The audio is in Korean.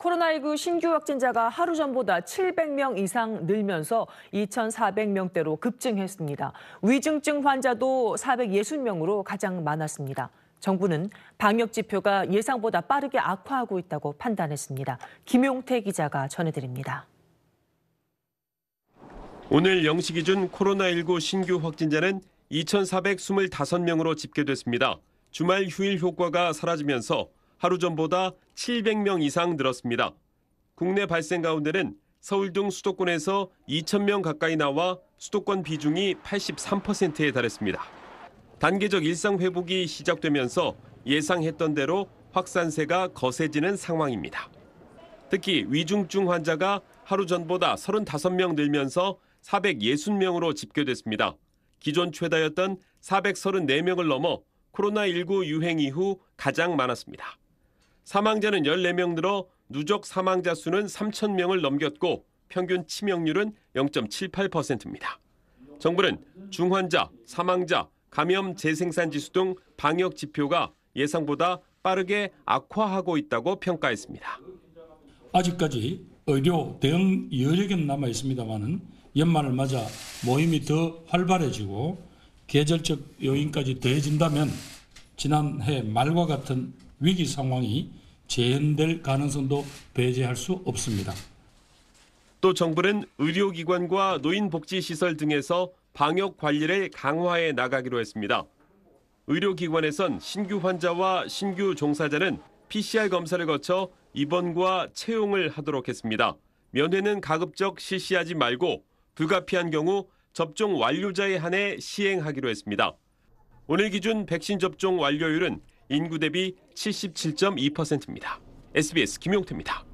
코로나19 신규 확진자가 하루 전보다 700명 이상 늘면서 2,400명대로 급증했습니다. 위중증 환자도 460명으로 가장 많았습니다. 정부는 방역 지표가 예상보다 빠르게 악화하고 있다고 판단했습니다. 김용태 기자가 전해드립니다. 오늘 0시 기준 코로나19 신규 확진자는 2,425명으로 집계됐습니다. 주말 휴일 효과가 사라지면서 하루 전보다 700명 이상 늘었습니다. 국내 발생 가운데는 서울 등 수도권에서 2,000명 가까이 나와 수도권 비중이 83%에 달했습니다. 단계적 일상 회복이 시작되면서 예상했던 대로 확산세가 거세지는 상황입니다. 특히 위중증 환자가 하루 전보다 35명 늘면서 460명으로 집계됐습니다. 기존 최다였던 434명을 넘어 코로나19 유행 이후 가장 많았습니다. 사망자는 14명 늘어 누적 사망자 수는 3천 명을 넘겼고 평균 치명률은 0.78%입니다. 정부는 중환자, 사망자, 감염 재생산 지수 등 방역 지표가 예상보다 빠르게 악화하고 있다고 평가했습니다. 아직까지 의료 대응 여력은 남아 있습니다만은 연말을 맞아 모임이 더 활발해지고 계절적 요인까지 더해진다면 지난해 말과 같은 위기 상황이 재현될 가능성도 배제할 수 없습니다. 또 정부는 의료기관과 노인복지시설 등에서 방역 관리를 강화해 나가기로 했습니다. 의료기관에선 신규 환자와 신규 종사자는 PCR 검사를 거쳐 입원과 채용을 하도록 했습니다. 면회는 가급적 실시하지 말고 불가피한 경우 접종 완료자에 한해 시행하기로 했습니다. 오늘 기준 백신 접종 완료율은 인구 대비 77.2%입니다. SBS 김용태입니다.